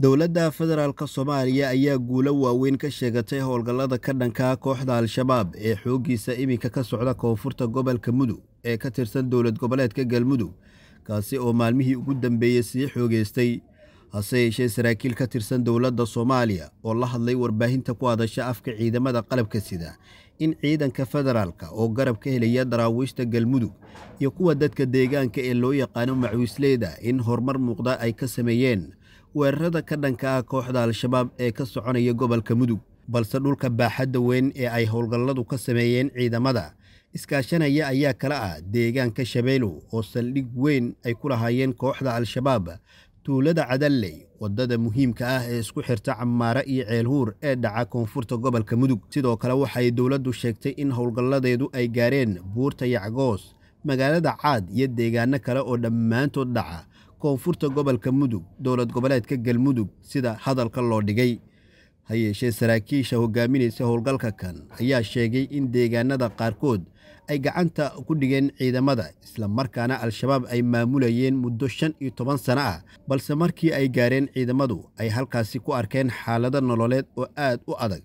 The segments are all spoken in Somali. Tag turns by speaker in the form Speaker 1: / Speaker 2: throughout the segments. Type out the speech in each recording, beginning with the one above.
Speaker 1: dowladda federaalka soomaaliya ayaa guulo waaweyn ka sheegatay howlgallada ka dhankaa kooxda al-shabaab ee xooggiisa iminka ka socda koonfurta gobolka mudug ee ka tirsan dowlad goboleedka galmudug kaasi oo maalmihii ugu dambeeyey sii xoogaystay hase yeeshee saraakiil ka tirsan dowladda soomaaliya oo la hadlay warbaahinta ku hadasha afka ciidamada qalabka sida in ciidanka federaalka oo garab ka helaya daraawiishta galmudug iyo kuwa dadka deegaanka ee loo yaqaano macuisleyda in horumar muuqda ay ka sameeyeen weerarada ka dhanka ah kooxda al-shabaab ee ka soconaya gobolka mudug balse dhulka baaxadda weyn ee ay howlgalladu ka sameeyeen ciidamada iskaashanaya ayaa kale ah deegaanka shabeelo oo saldhig weyn ay ku lahaayeen kooxda al-shabaab tuulada cadalley waddada muhiimka ah ee isku xirta camaare iyo ceelhuur ee dhaca koonfurta gobolka mudug sidoo kale waxay dowladdu sheegtay in howlgalladeedu ay gaareen buurta yacgoos magaalada caad iyo deegaano kale oo dhammaantood dhaca koonfurta gobolka mudug dowlad goboleedka galmudug sida hadalka loo dhigay ha yeeshee saraakiisha hogaaminaysa howlgalka kan ayaa sheegay in deegaanada qaarkood ay gacanta ku dhigeen ciidamada isla markaana al-shabaab ay maamulayeen muddo shan iyo toban sano ah balse markii ay gaareen ciidamadu ay halkaasi ku arkeen xaalado nololeed oo aad u adag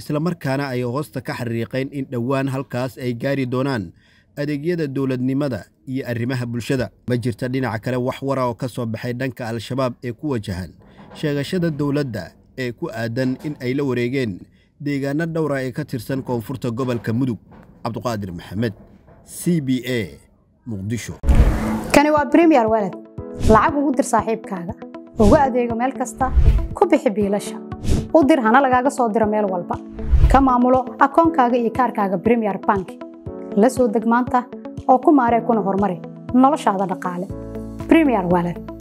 Speaker 1: isla markaana ay hoosta ka xariiqeen in dhowaan halkaas ay gaari doonaan adeegyada dowladnimada iyo arrimaha bulshada ma jirta dhinaca kale wax wara ah oo ka soo baxay dhanka al-shabaab ee ku wajahan sheegashada dowladda ee ku aadan in ay la wareegeen deegaano dhowra ah ee ka tirsan koonfurta gobolka mudug cabduqaadir maxamed c b a muqdisho
Speaker 2: kani waa brimiyer weled lacag ugu dir saaxiibkaaga uga adeego meel kasta ku bixi biilasha u dir hana lagaaga soo diro meel walba ka maamulo akoonkaaga iyo kaarkaaga brimiyer bank la soo deg maanta oo ku maaree kuna horumari noloshaada dhaqaale premier walan